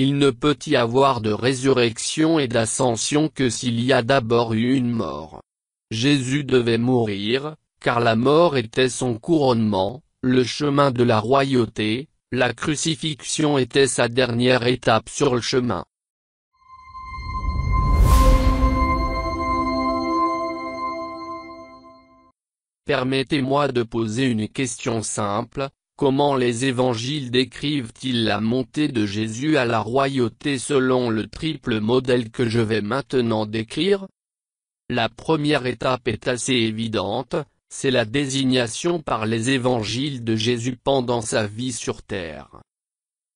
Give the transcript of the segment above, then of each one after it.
Il ne peut y avoir de résurrection et d'ascension que s'il y a d'abord eu une mort. Jésus devait mourir, car la mort était son couronnement, le chemin de la royauté, la crucifixion était sa dernière étape sur le chemin. Permettez-moi de poser une question simple, Comment les évangiles décrivent-ils la montée de Jésus à la royauté selon le triple modèle que je vais maintenant décrire La première étape est assez évidente, c'est la désignation par les évangiles de Jésus pendant sa vie sur terre.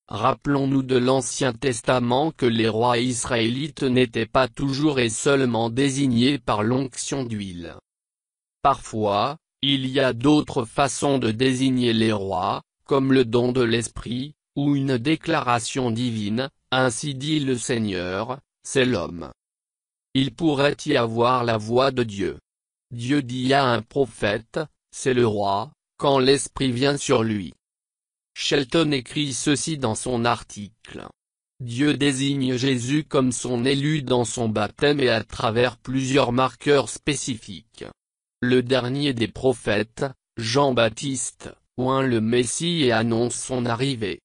Rappelons-nous de l'Ancien Testament que les rois israélites n'étaient pas toujours et seulement désignés par l'onction d'huile. Parfois, il y a d'autres façons de désigner les rois, comme le don de l'esprit, ou une déclaration divine, ainsi dit le Seigneur, c'est l'homme. Il pourrait y avoir la voix de Dieu. Dieu dit à un prophète, c'est le roi, quand l'esprit vient sur lui. Shelton écrit ceci dans son article. Dieu désigne Jésus comme son élu dans son baptême et à travers plusieurs marqueurs spécifiques le dernier des prophètes, Jean-Baptiste, oint le Messie et annonce son arrivée.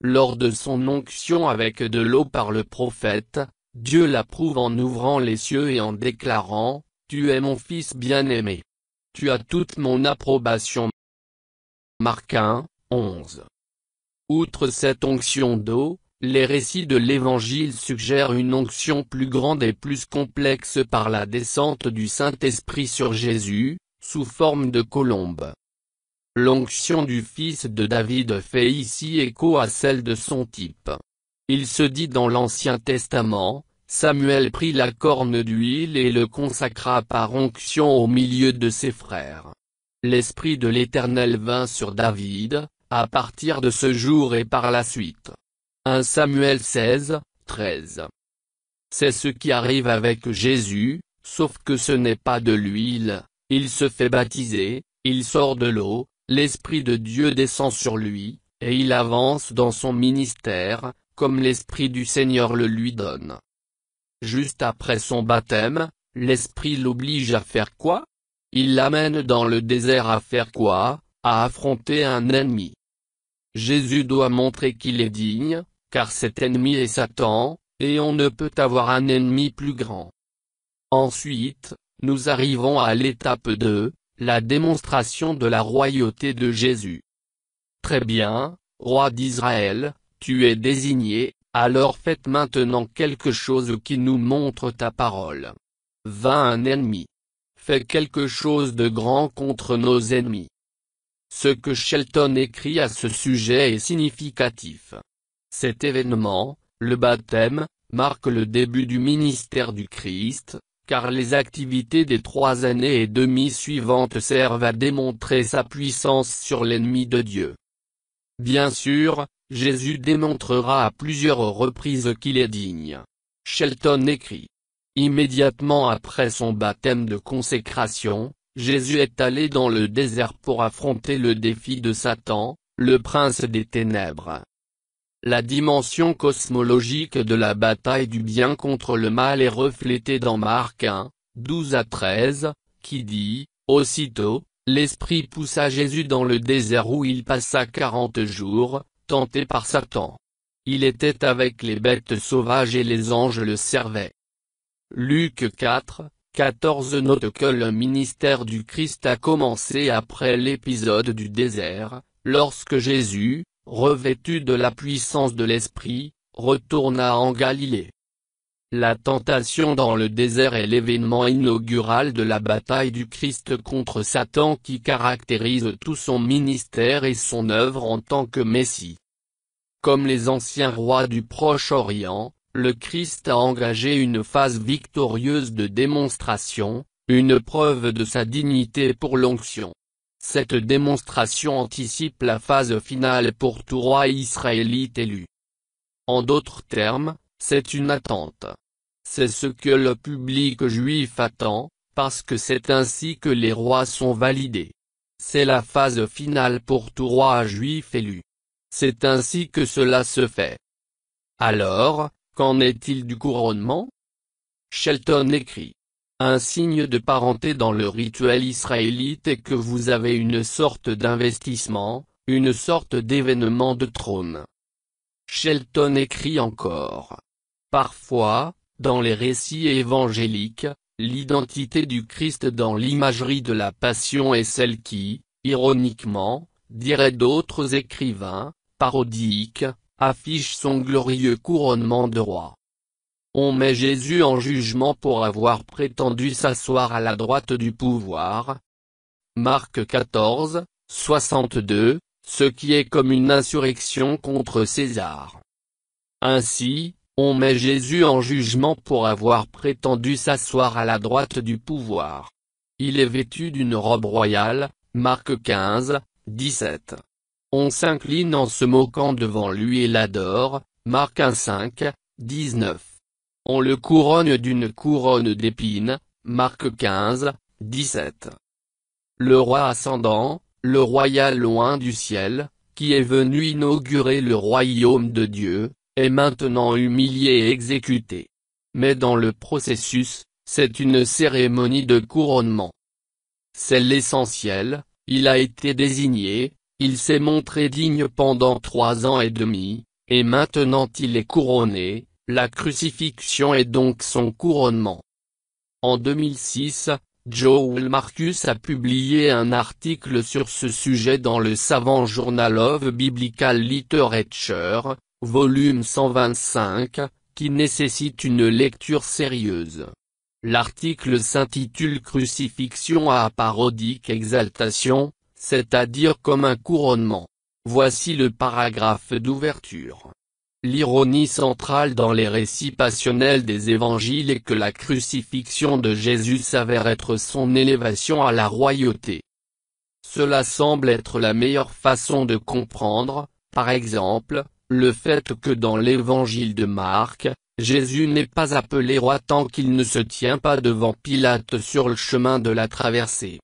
Lors de son onction avec de l'eau par le prophète, Dieu l'approuve en ouvrant les cieux et en déclarant, Tu es mon fils bien-aimé. Tu as toute mon approbation. Marc 1, 11. Outre cette onction d'eau, les récits de l'Évangile suggèrent une onction plus grande et plus complexe par la descente du Saint-Esprit sur Jésus, sous forme de colombe. L'onction du fils de David fait ici écho à celle de son type. Il se dit dans l'Ancien Testament, Samuel prit la corne d'huile et le consacra par onction au milieu de ses frères. L'Esprit de l'Éternel vint sur David, à partir de ce jour et par la suite. 1 Samuel 16, 13. C'est ce qui arrive avec Jésus, sauf que ce n'est pas de l'huile, il se fait baptiser, il sort de l'eau, l'Esprit de Dieu descend sur lui, et il avance dans son ministère, comme l'Esprit du Seigneur le lui donne. Juste après son baptême, l'Esprit l'oblige à faire quoi Il l'amène dans le désert à faire quoi À affronter un ennemi. Jésus doit montrer qu'il est digne, car cet ennemi est Satan, et on ne peut avoir un ennemi plus grand. Ensuite, nous arrivons à l'étape 2, la démonstration de la royauté de Jésus. Très bien, roi d'Israël, tu es désigné, alors faites maintenant quelque chose qui nous montre ta parole. Va un ennemi. Fais quelque chose de grand contre nos ennemis. Ce que Shelton écrit à ce sujet est significatif. Cet événement, le baptême, marque le début du ministère du Christ, car les activités des trois années et demie suivantes servent à démontrer sa puissance sur l'ennemi de Dieu. Bien sûr, Jésus démontrera à plusieurs reprises qu'il est digne. Shelton écrit. Immédiatement après son baptême de consécration, Jésus est allé dans le désert pour affronter le défi de Satan, le prince des ténèbres. La dimension cosmologique de la bataille du bien contre le mal est reflétée dans Marc 1, 12 à 13, qui dit, Aussitôt, l'Esprit poussa Jésus dans le désert où il passa quarante jours, tenté par Satan. Il était avec les bêtes sauvages et les anges le servaient. Luc 4, 14 note que le ministère du Christ a commencé après l'épisode du désert, lorsque Jésus, revêtu de la puissance de l'Esprit, retourna en Galilée. La tentation dans le désert est l'événement inaugural de la bataille du Christ contre Satan qui caractérise tout son ministère et son œuvre en tant que Messie. Comme les anciens rois du Proche-Orient, le Christ a engagé une phase victorieuse de démonstration, une preuve de sa dignité pour l'onction. Cette démonstration anticipe la phase finale pour tout roi israélite élu. En d'autres termes, c'est une attente. C'est ce que le public juif attend, parce que c'est ainsi que les rois sont validés. C'est la phase finale pour tout roi juif élu. C'est ainsi que cela se fait. Alors, qu'en est-il du couronnement Shelton écrit. Un signe de parenté dans le rituel israélite est que vous avez une sorte d'investissement, une sorte d'événement de trône. Shelton écrit encore. Parfois, dans les récits évangéliques, l'identité du Christ dans l'imagerie de la Passion est celle qui, ironiquement, dirait d'autres écrivains, parodiques, affiche son glorieux couronnement de roi. On met Jésus en jugement pour avoir prétendu s'asseoir à la droite du pouvoir. Marc 14, 62, ce qui est comme une insurrection contre César. Ainsi, on met Jésus en jugement pour avoir prétendu s'asseoir à la droite du pouvoir. Il est vêtu d'une robe royale, Marc 15, 17. On s'incline en se moquant devant lui et l'adore, Marc 1 5, 19. On le couronne d'une couronne d'épines, Marc 15, 17. Le roi ascendant, le royal loin du ciel, qui est venu inaugurer le royaume de Dieu, est maintenant humilié et exécuté. Mais dans le processus, c'est une cérémonie de couronnement. C'est l'essentiel, il a été désigné, il s'est montré digne pendant trois ans et demi, et maintenant il est couronné, la crucifixion est donc son couronnement. En 2006, Joel Marcus a publié un article sur ce sujet dans le savant Journal of Biblical Literature, volume 125, qui nécessite une lecture sérieuse. L'article s'intitule Crucifixion à parodique exaltation, c'est-à-dire comme un couronnement. Voici le paragraphe d'ouverture. L'ironie centrale dans les récits passionnels des évangiles est que la crucifixion de Jésus s'avère être son élévation à la royauté. Cela semble être la meilleure façon de comprendre, par exemple, le fait que dans l'évangile de Marc, Jésus n'est pas appelé roi tant qu'il ne se tient pas devant Pilate sur le chemin de la traversée.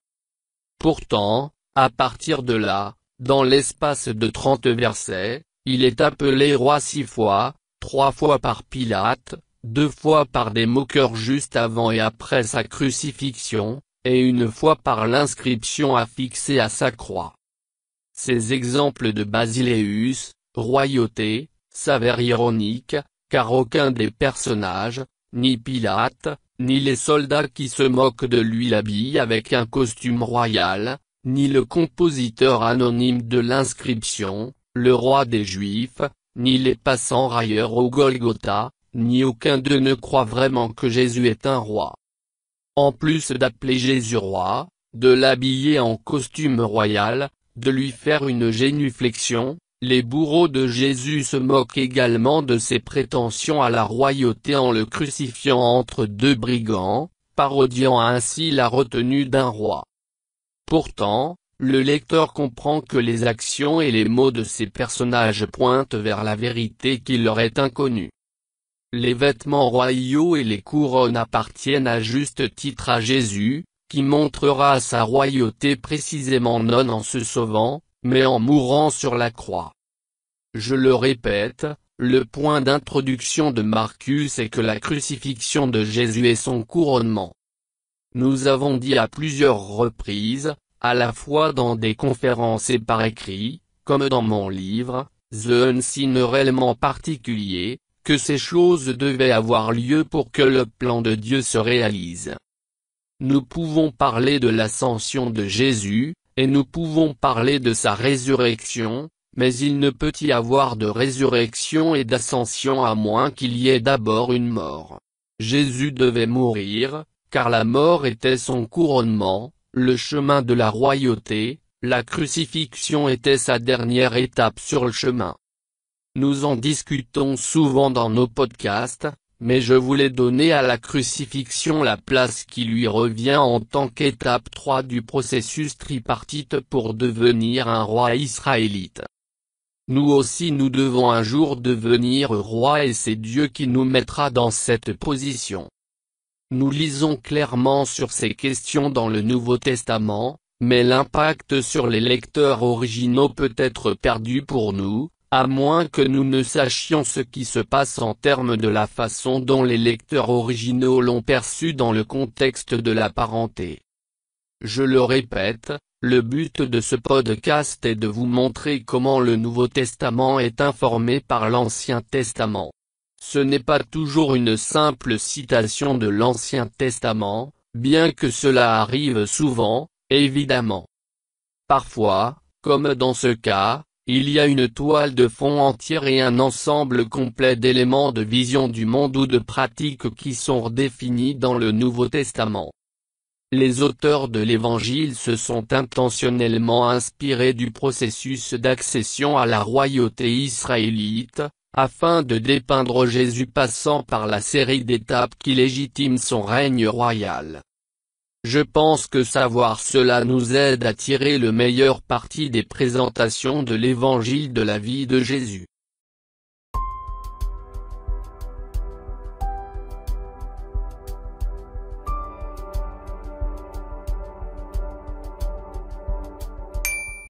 Pourtant, à partir de là, dans l'espace de trente versets, il est appelé roi six fois, trois fois par Pilate, deux fois par des moqueurs juste avant et après sa crucifixion, et une fois par l'inscription affixée à sa croix. Ces exemples de Basileus, royauté, s'avèrent ironiques, car aucun des personnages, ni Pilate, ni les soldats qui se moquent de lui l'habillent avec un costume royal, ni le compositeur anonyme de l'inscription, le roi des Juifs, ni les passants railleurs au Golgotha, ni aucun d'eux ne croit vraiment que Jésus est un roi. En plus d'appeler Jésus roi, de l'habiller en costume royal, de lui faire une génuflexion, les bourreaux de Jésus se moquent également de ses prétentions à la royauté en le crucifiant entre deux brigands, parodiant ainsi la retenue d'un roi. Pourtant, le lecteur comprend que les actions et les mots de ces personnages pointent vers la vérité qui leur est inconnue. Les vêtements royaux et les couronnes appartiennent à juste titre à Jésus, qui montrera sa royauté précisément non en se sauvant, mais en mourant sur la croix. Je le répète, le point d'introduction de Marcus est que la crucifixion de Jésus est son couronnement. Nous avons dit à plusieurs reprises, à la fois dans des conférences et par écrit, comme dans mon livre, The réellement particulier, que ces choses devaient avoir lieu pour que le plan de Dieu se réalise. Nous pouvons parler de l'ascension de Jésus, et nous pouvons parler de sa résurrection, mais il ne peut y avoir de résurrection et d'ascension à moins qu'il y ait d'abord une mort. Jésus devait mourir, car la mort était son couronnement, le chemin de la royauté, la crucifixion était sa dernière étape sur le chemin. Nous en discutons souvent dans nos podcasts, mais je voulais donner à la crucifixion la place qui lui revient en tant qu'étape 3 du processus tripartite pour devenir un roi israélite. Nous aussi nous devons un jour devenir roi et c'est Dieu qui nous mettra dans cette position. Nous lisons clairement sur ces questions dans le Nouveau Testament, mais l'impact sur les lecteurs originaux peut être perdu pour nous, à moins que nous ne sachions ce qui se passe en termes de la façon dont les lecteurs originaux l'ont perçu dans le contexte de la parenté. Je le répète, le but de ce podcast est de vous montrer comment le Nouveau Testament est informé par l'Ancien Testament. Ce n'est pas toujours une simple citation de l'Ancien Testament, bien que cela arrive souvent, évidemment. Parfois, comme dans ce cas, il y a une toile de fond entière et un ensemble complet d'éléments de vision du monde ou de pratiques qui sont définis dans le Nouveau Testament. Les auteurs de l'Évangile se sont intentionnellement inspirés du processus d'accession à la royauté israélite, afin de dépeindre Jésus passant par la série d'étapes qui légitiment son règne royal. Je pense que savoir cela nous aide à tirer le meilleur parti des présentations de l'évangile de la vie de Jésus.